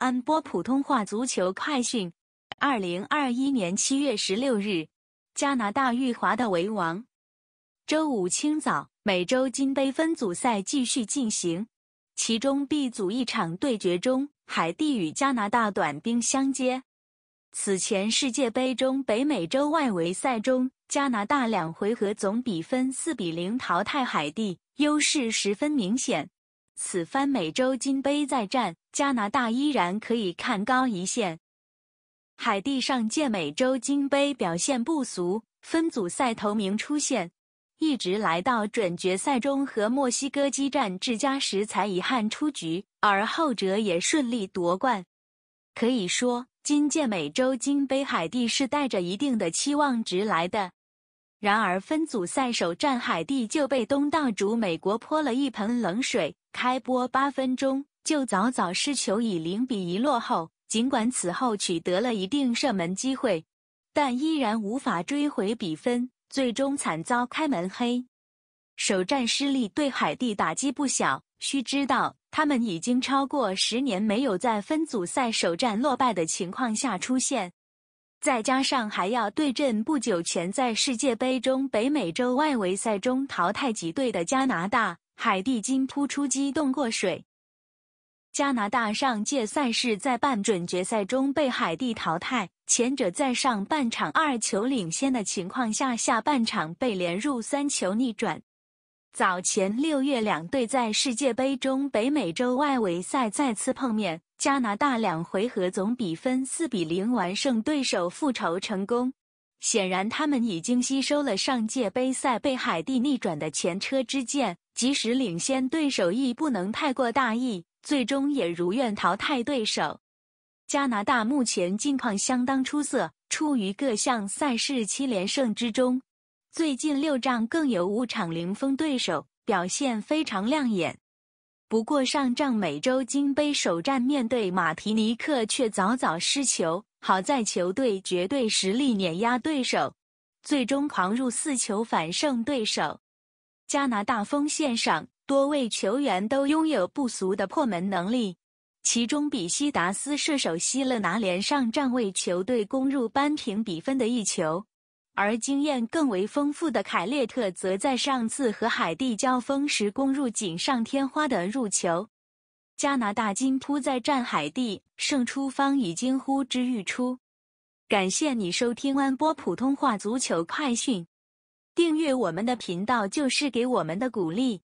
安播普通话足球快讯：二零二一年七月十六日，加拿大玉华的为王。周五清早，美洲金杯分组赛继续进行，其中 B 组一场对决中，海地与加拿大短兵相接。此前世界杯中北美洲外围赛中，加拿大两回合总比分四比零淘汰海地，优势十分明显。此番美洲金杯再战，加拿大依然可以看高一线。海地上届美洲金杯表现不俗，分组赛头名出现，一直来到准决赛中和墨西哥激战至加时才遗憾出局，而后者也顺利夺冠。可以说，今届美洲金杯海地是带着一定的期望值来的。然而，分组赛首战，海地就被东道主美国泼了一盆冷水。开播八分钟就早早失球，以零比一落后。尽管此后取得了一定射门机会，但依然无法追回比分，最终惨遭开门黑。首战失利对海地打击不小。需知道，他们已经超过十年没有在分组赛首战落败的情况下出现。再加上还要对阵不久前在世界杯中北美洲外围赛中淘汰几队的加拿大，海地今扑出击动过水。加拿大上届赛事在半准决赛中被海地淘汰，前者在上半场二球领先的情况下，下半场被连入三球逆转。早前六月，两队在世界杯中北美洲外围赛再次碰面，加拿大两回合总比分四比零完胜对手，复仇成功。显然，他们已经吸收了上届杯赛被海地逆转的前车之鉴，即使领先对手亦不能太过大意，最终也如愿淘汰对手。加拿大目前近况相当出色，处于各项赛事七连胜之中。最近六仗更有五场零封对手，表现非常亮眼。不过上仗美洲金杯首战面对马提尼克却早早失球，好在球队绝对实力碾压对手，最终狂入四球反胜对手。加拿大锋线上多位球员都拥有不俗的破门能力，其中比西达斯射手希勒拿连上仗为球队攻入扳平比分的一球。而经验更为丰富的凯列特则在上次和海地交锋时攻入锦上添花的入球，加拿大金扑在战海地，胜出方已经呼之欲出。感谢你收听安波普通话足球快讯，订阅我们的频道就是给我们的鼓励。